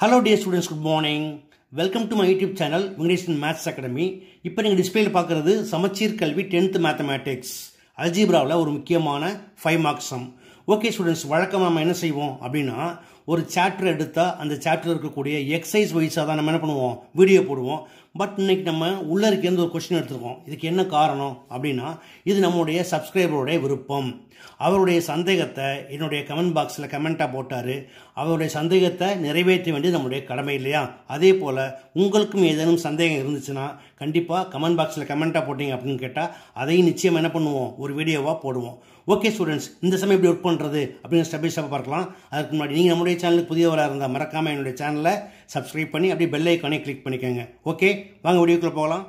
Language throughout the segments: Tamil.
Hello dear students good morning welcome to my YouTube channel Venkatesan maths academy இப்போ நீங்கள் டிஸ்பிளேல பார்க்குறது சமச்சீர் கல்வி டென்த் மேத்தமேட்டிக்ஸ் அல்ஜிப்ராவில் ஒரு முக்கியமான ஃபைவ் மார்க்ஸ் ஓகே ஸ்டூடெண்ட்ஸ் வழக்கமாக நம்ம என்ன செய்வோம் அப்படின்னா ஒரு சாப்டர் எடுத்தால் அந்த சாப்டர் இருக்கக்கூடிய எக்ஸசைஸ் வைஸாக தான் நம்ம என்ன பண்ணுவோம் வீடியோ போடுவோம் பட் இன்றைக்கி நம்ம உள்ளருக்கேருந்து ஒரு கொஸ்டின் எடுத்துருக்கோம் இதுக்கு என்ன காரணம் அப்படின்னா இது நம்முடைய சப்ஸ்கிரைபருடைய விருப்பம் அவருடைய சந்தேகத்தை என்னுடைய கமெண்ட் பாக்ஸில் கமெண்ட்டாக போட்டார் அவருடைய சந்தேகத்தை நிறைவேற்ற வேண்டியது நம்முடைய கடமை இல்லையா அதே போல் உங்களுக்கும் ஏதேனும் சந்தேகம் இருந்துச்சுன்னா கண்டிப்பாக கமெண்ட் பாக்ஸில் கமெண்ட்டாக போட்டிங்க அப்படின்னு கேட்டால் அதையும் நிச்சயம் என்ன பண்ணுவோம் ஒரு வீடியோவாக போடுவோம் ஓகே ஸ்டூடெண்ட்ஸ் இந்த சமயம் எப்படி ஒர்க் பண்ணுறது அப்படின்னு ஸ்டெப் பை ஸ்டெப் பார்க்கலாம் அதுக்கு முன்னாடி நீங்கள் நம்முடைய சேனலுக்கு புதியவராக இருந்தால் மறக்காமல் என்னுடைய சேனலை சப்ஸ்கிரைப் பண்ணி அப்படியே பெல் ஐக்கானே கிளிக் பண்ணிக்கோங்க ஓகே வாங்க வீடியோக்குள்ளே போகலாம்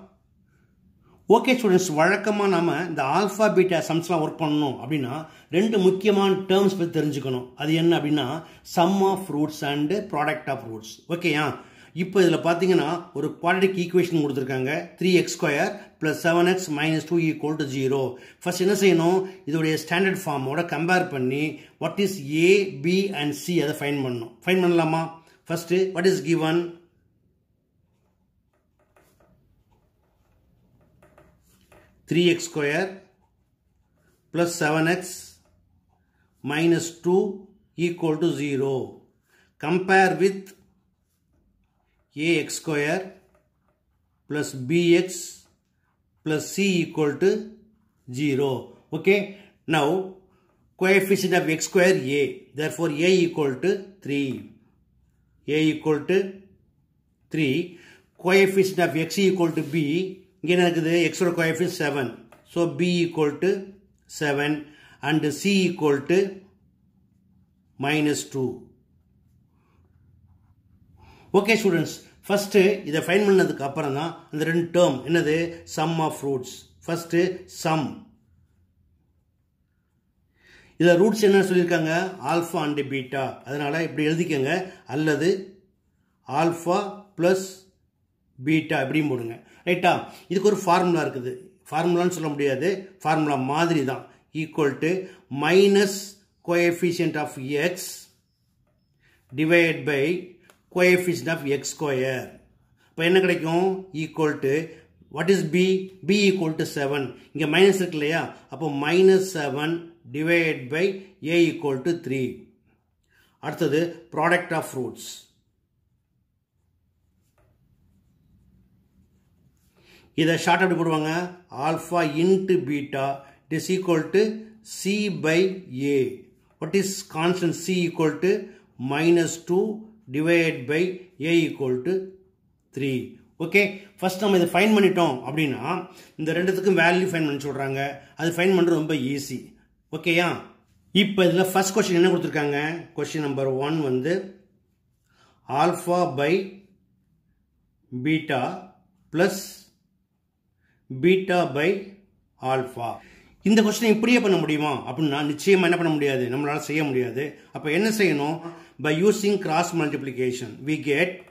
ஓகே ஸ்டூடெண்ட்ஸ் வழக்கமாக நம்ம இந்த ஆல்ஃபா பீட்டா சம்ஸ்லாம் ஒர்க் பண்ணணும் அப்படின்னா ரெண்டு முக்கியமான டேர்ம்ஸ் பற்றி தெரிஞ்சுக்கணும் அது என்ன அப்படின்னா sum of roots and product of roots ஓகேயா இப்போ இதில் பார்த்தீங்கன்னா ஒரு குவாட்ரிக் ஈக்குவேஷன் கொடுத்துருக்காங்க three x square plus seven x minus two equal to zero first என்ன செய்யணும் இதோடைய ஸ்டாண்டர்ட் ஃபார்மோட கம்பேர் பண்ணி what is a b and c அதை ஃபைன் பண்ணணும் ஃபைன் பண்ணலாமா first what is given three x square plus seven x minus two equal to zero compare with ax square plus bx plus c equal to 0. Okay. Now, coefficient of x square a. Therefore, a equal to 3. a equal to 3. Coefficient of x equal to b. இங்கே இருக்குது x ஓட coefficient 7. So, b equal to 7 and c equal to minus 2. Okay, students. First இதை ஃபைன் பண்ணதுக்கு அப்புறம் தான் அந்த ரெண்டு டேர்ம் என்னது sum of roots first sum இதில் ரூட்ஸ் என்ன சொல்லியிருக்காங்க ஆல்ஃபா அண்டு பீட்டா அதனால் இப்படி எழுதிக்கோங்க அல்லது ஆல்ஃபா ப்ளஸ் பீட்டா இப்படியும் போடுங்க ரைட்டா இதுக்கு ஒரு ஃபார்முலா இருக்குது ஃபார்முலான்னு சொல்ல முடியாது ஃபார்முலா மாதிரி தான் equal to minus coefficient of x divide by coefficient of x square இப்போ என்ன கிடைக்கும் equal to what is b b equal to seven இங்கே மைனஸ் இருக்கு இல்லையா அப்போ minus seven divide by a equal to three அடுத்தது ப்ராடக்ட் ஆஃப் ஃப்ரூட்ஸ் இதை ஷார்ட் அப்படி போடுவாங்க alpha into beta it is equal to c by a what is constant c equal to minus two divide by a equal to three okay first நம்ம இதை ஃபைன் பண்ணிட்டோம் அப்படின்னா இந்த ரெண்டுத்துக்கும் வேல்யூ ஃபைன் பண்ண சொல்கிறாங்க அது ஃபைன் பண்ணுறது ரொம்ப ஈஸி ஓகேயா இப்போ இதில் ஃபஸ்ட் கொஸ்டின் என்ன கொடுத்துருக்காங்க கொஸ்டின் நம்பர் ஒன் வந்து alpha by beta plus beta by alpha இந்த கொஸ்டினை இப்படியே பண்ண முடியுமா அப்படின்னா நிச்சயமாக என்ன பண்ண முடியாது நம்மளால் செய்ய முடியாது அப்போ என்ன செய்யணும் by using cross multiplication. We get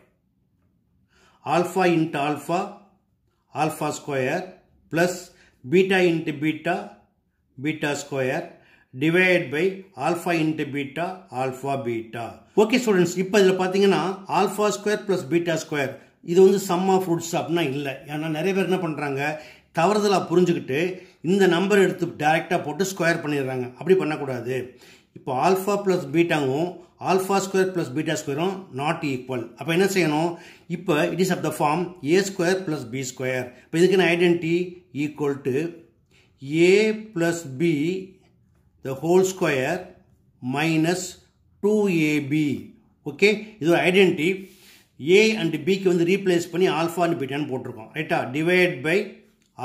alpha into alpha, alpha square plus beta into beta, beta square divided by alpha into beta, alpha beta. Okay students, இப்போ இதில் பார்த்தீங்கன்னா alpha square plus beta square இது வந்து sum of roots அப்படின்னா இல்லை ஏன்னா நிறைய பேர் என்ன பண்ணுறாங்க தவறுதலாக புரிஞ்சுக்கிட்டு இந்த நம்பர் எடுத்து டைரெக்டாக போட்டு ஸ்கொயர் பண்ணிடுறாங்க அப்படி பண்ணக்கூடாது இப்போ ஆல்ஃபா ப்ளஸ் பீட்டாவும் ஆல்ஃபா ஸ்கொயர் ப்ளஸ் பீட்டா ஸ்கொயரும் நாட் ஈக்குவல் அப்போ என்ன செய்யணும் இப்போ it is of the form a square plus b square இப்போ இதுக்கு நான் identity equal to a plus b the whole square minus two a b okay இது ஒரு ஐடென்டி ஏ அண்ட் பிக்கு வந்து ரீப்ளேஸ் பண்ணி ஆல்ஃபா அண்ட் பீட்டான்னு போட்டிருக்கோம் ரைட்டா டிவைட் பை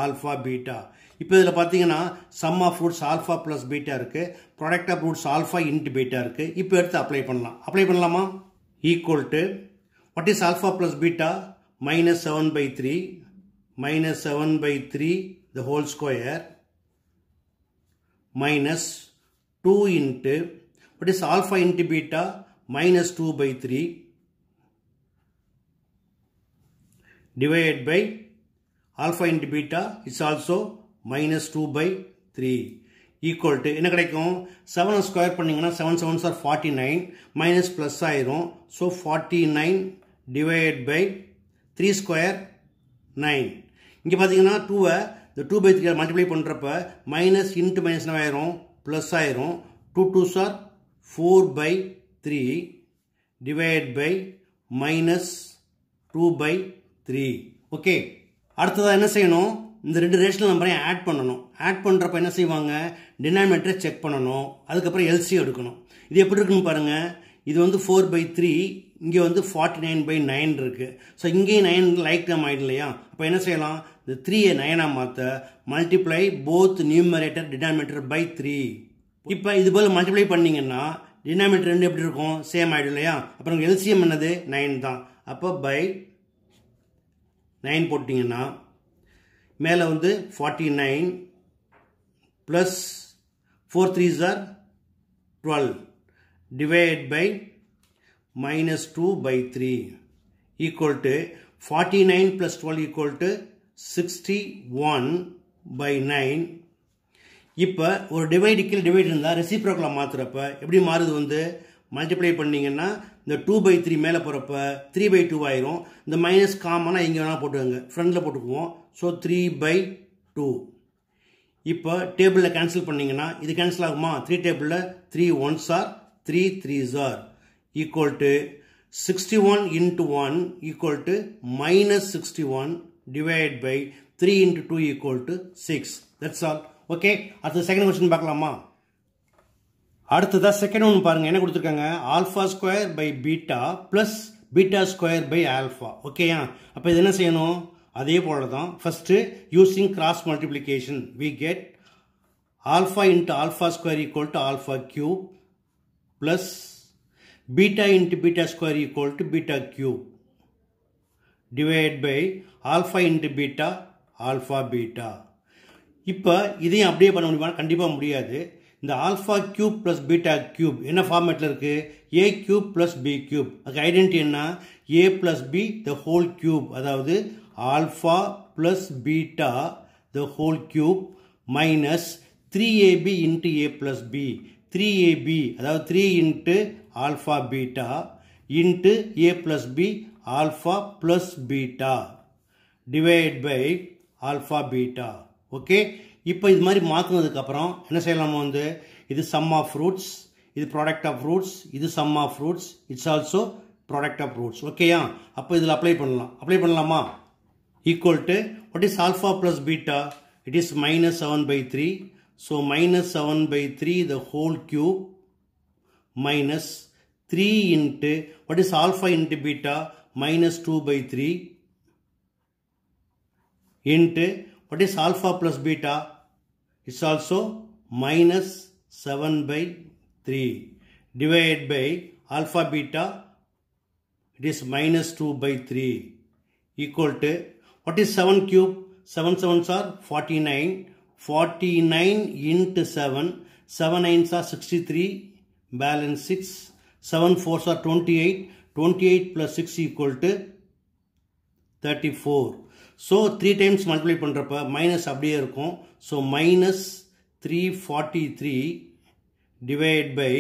ஆல்ஃபா பீட்டா இப்போ இதில் பார்த்தீங்கன்னா sum of roots alpha plus beta இருக்குது product of roots alpha into beta இருக்குது இப்போ எடுத்து அப்ளை பண்ணலாம் அப்ளை பண்ணலாமா equal to what is alpha plus beta minus seven by three minus seven by three the whole square minus two into what is alpha into beta minus two by three divided by alpha into beta is also minus 2 by 3. Equal to என்ன கிடைக்கும் செவனை ஸ்கொயர் பண்ணிங்கன்னா செவன் செவன் சார் ஃபார்ட்டி நைன் மைனஸ் ப்ளஸ் ஆயிரும் so forty nine divide by three square nine இங்கே பார்த்தீங்கன்னா டூவை இந்த டூ பை த்ரீ மல்டிப்ளை பண்ணுறப்ப மைனஸ் இன்ட்டு மைனஸ் என்ன ஆயிரும் ப்ளஸ் ஆயிரும் டூ டூ சார் four by three divide by minus two by three okay அடுத்ததாக என்ன செய்யணும் இந்த ரெண்டு ரேஷனல் நம்பரையும் ஆட் பண்ணணும் ஆட் பண்ணுறப்ப என்ன செய்வாங்க டினாமினேட்டரை செக் பண்ணணும் அதுக்கப்புறம் எல்சி எடுக்கணும் இது எப்படி இருக்குன்னு பாருங்கள் இது வந்து ஃபோர் பை த்ரீ இங்கே வந்து ஃபார்ட்டி நைன் பை நைன் இருக்குது ஸோ இங்கேயும் நைன் லைக் டம் ஆகிடும் இல்லையா அப்போ என்ன செய்யலாம் இந்த த்ரீயை நைனாக மாற்ற multiply both numerator denominator by three இப்போ இது போல் மல்டிப்ளை பண்ணிங்கன்னா டினாமினேட்டர் ரெண்டு எப்படி இருக்கும் சேம் ஆகிடும் இல்லையா அப்புறம் எல்சிஎம் என்னது நைன் தான் அப்போ பை நைன் போட்டிங்கன்னா மேலே வந்து forty nine plus four three சார் twelve divide by minus two by three equal to forty nine plus twelve equal to sixty one by nine இப்போ ஒரு டிவைடுக்கில் டிவைட் இருந்தால் ரெசிப்ரோக்கில் மாற்றுறப்ப எப்படி மாறுது வந்து மல்டிப்ளை பண்ணிங்கன்னா இந்த டூ பை த்ரீ மேலே போகிறப்ப த்ரீ பை டூ ஆயிரும் இந்த மைனஸ் காமனாக எங்கே வேணால் போட்டுக்கோங்க ஃப்ரெண்டில் போட்டுக்குவோம் ஸோ த்ரீ பை டூ இப்போ டேபிளில் கேன்சல் பண்ணிங்கன்னா இது கேன்சல் ஆகுமா த்ரீ டேபிளில் த்ரீ ஒன் சார் த்ரீ த்ரீ சார் equal to sixty one into one equal to minus sixty one divide by three into two equal to six that's all okay அடுத்த செகண்ட் கொஸ்டின் பார்க்கலாமா அடுத்ததாக செகண்ட் ஒன்று பாருங்கள் என்ன கொடுத்துருக்காங்க alpha square by beta plus beta square by alpha ஓகேயா அப்போ இது என்ன செய்யணும் அதே போல தான் first using cross multiplication we get alpha into alpha square equal to alpha cube plus beta into beta square equal to beta cube divide by alpha into beta alpha beta இப்போ இதையும் அப்படியே பண்ண முடியுமா கண்டிப்பாக முடியாது இந்த alpha cube plus beta cube என்ன ஃபார்மேட்டில் இருக்குது a cube plus b cube அதுக்கு ஐடென்டிட்டி என்ன a plus b the whole cube அதாவது alpha plus beta the whole cube minus three a b into a plus b three a b அதாவது three into alpha beta into a plus b alpha plus beta divide by alpha beta okay இப்போ இது மாதிரி மாற்றினதுக்கப்புறம் என்ன செய்யலாமா வந்து இது சம் ஆஃப் ஃப்ரூட்ஸ் இது ப்ராடக்ட் ஆஃப் ஃப்ரூட்ஸ் இது sum of roots it's also product of roots ஓகேயா அப்போ இதில் அப்ளை பண்ணலாம் அப்ளை பண்ணலாமா equal to what is alpha plus beta it is minus seven by three so minus seven by three the whole cube minus three into what is alpha into beta minus two by three into what is alpha plus beta It's also minus 7 by 3 divided by alpha beta. It is minus 2 by 3 equal to what is 7 cube? 7 sevens are 49. 49 into 7. 7 nines are 63. Balance 6. 7 fours are 28. 28 plus 6 equal to 34. So three times multiply பண்ணுறப்ப மைனஸ் அப்படியே இருக்கும் so minus three forty three divide by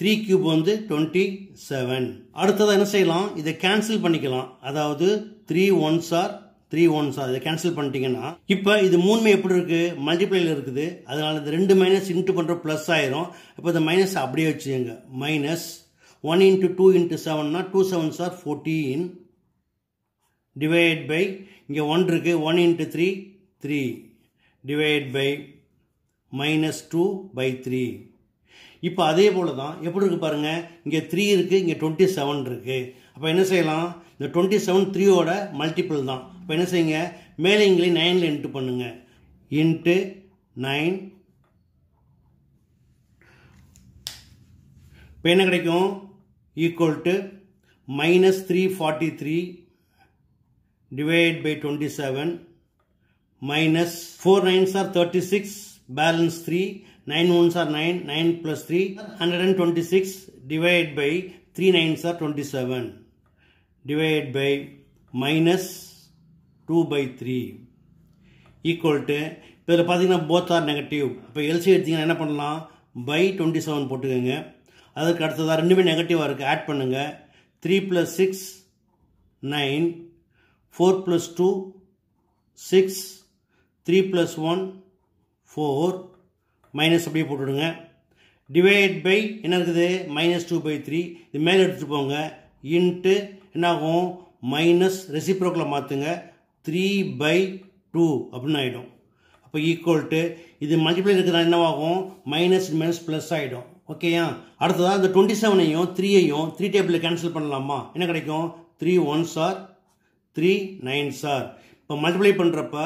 three cube வந்து டுவெண்ட்டி செவன் அடுத்ததாக என்ன செய்யலாம் இதை கேன்சல் பண்ணிக்கலாம் அதாவது three ones are three ones are இதை கேன்சல் பண்ணிட்டீங்கன்னா இப்போ இது மூணுமே எப்படி இருக்குது மல்டிப்ளைல இருக்குது அதனால் இந்த ரெண்டு மைனஸ் இன்ட்டு பண்ணுற ப்ளஸ் ஆயிரும் இப்போ இந்த மைனஸ் அப்படியே வச்சுக்கோங்க minus one into two into செவன்னா two sevens are fourteen divide by இங்கே ஒன் இருக்குது one into three three divide by minus two by three இப்போ அதே போல் தான் எப்படி இருக்குது பாருங்கள் இங்கே த்ரீ இருக்குது இங்கே டுவெண்ட்டி செவன் இருக்குது அப்போ என்ன செய்யலாம் இந்த டுவெண்ட்டி செவன் த்ரீயோட மல்டிபிள் தான் இப்போ என்ன செய்யுங்க மேலே இங்கே நைனில் இன்ட்டு பண்ணுங்கள் இன்ட்டு நைன் இப்போ என்ன கிடைக்கும் equal to minus three forty three divide by 27 minus 4 nines are 36 balance 3 9 ones are 9 9 plus 3 126 divide by 3 nines are 27 divide by minus 2 by 3 equal to இதில் பார்த்தீங்கன்னா போத் ஆர் நெகட்டிவ் இப்போ எல்சி எடுத்திங்கன்னா என்ன பண்ணலாம் பை டுவெண்ட்டி செவன் போட்டுக்கோங்க அதுக்கு அடுத்ததாக ரெண்டுமே நெகட்டிவாக இருக்குது ஆட் பண்ணுங்கள் three plus six nine four plus two six three plus one four minus அப்படியே போட்டுவிடுங்க டிவைட் பை என்ன இருக்குது மைனஸ் டூ பை த்ரீ இது மேலே எடுத்துகிட்டு போங்க இன்ட்டு என்னாகும் மைனஸ் ரெசிப்ரோக்கில் மாற்றுங்க த்ரீ பை டூ அப்படின்னு ஆகிடும் அப்போ ஈக்குவல் டு இது மல்டிப்ளை இருக்கிறதா என்னவாகும் மைனஸ் மைனஸ் ப்ளஸ் ஆகிடும் ஓகேயா அடுத்ததாக இந்த டுவெண்ட்டி செவனையும் த்ரீயையும் த்ரீ டேபிளில் கேன்சல் பண்ணலாமா என்ன கிடைக்கும் three ones are three nine சார் இப்போ மல்டிப்ளை பண்ணுறப்ப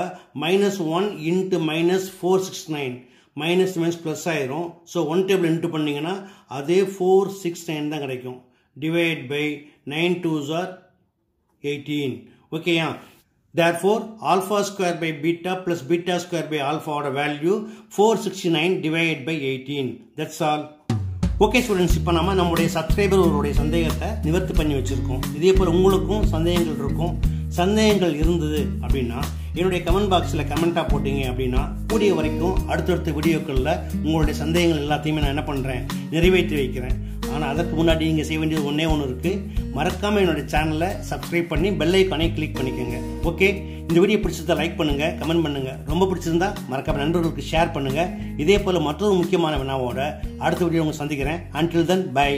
minus one into minus four six nine minus minus plus ஆயிரும் ஸோ ஒன் டேபிள் இன்ட்டு பண்ணிங்கன்னா அதே ஃபோர் சிக்ஸ் நைன் தான் கிடைக்கும் டிவைட் பை நைன் டூ சார் எயிட்டீன் ஓகேயா there four alpha square by beta plus beta square by ஆல்ஃபாவோட value four sixty nine divide by eighteen that's all okay students இப்போ நம்ம நம்முடைய சப்ஸ்கிரைபர்களுடைய சந்தேகத்தை நிவர்த்தி பண்ணி வச்சுருக்கோம் இதே போல் உங்களுக்கும் சந்தேகங்கள் இருக்கும் சந்தேகங்கள் இருந்தது அப்படின்னா என்னுடைய கமெண்ட் பாக்ஸில் கமெண்ட்டாக போட்டிங்க அப்படின்னா கூடிய வரைக்கும் அடுத்தடுத்த வீடியோக்களில் உங்களுடைய சந்தேகங்கள் எல்லாத்தையுமே நான் என்ன பண்ணுறேன் நிறைவேற்றி வைக்கிறேன் ஆனால் அதற்கு முன்னாடி நீங்கள் செய்ய வேண்டியது ஒன்றே ஒன்று இருக்குது மறக்காமல் என்னுடைய சேனலை சப்ஸ்கிரைப் பண்ணி பெல் ஐக்கானே கிளிக் பண்ணிக்கோங்க ஓகே இந்த வீடியோ பிடிச்சிருந்தா லைக் பண்ணுங்கள் கமெண்ட் பண்ணுங்கள் ரொம்ப பிடிச்சிருந்தா மறக்காமல் நண்பர்களுக்கு ஷேர் பண்ணுங்கள் இதே போல் மற்றொரு முக்கியமான வினாவோட அடுத்த வீடியோ உங்களை சந்திக்கிறேன் அன்டில் தென் பை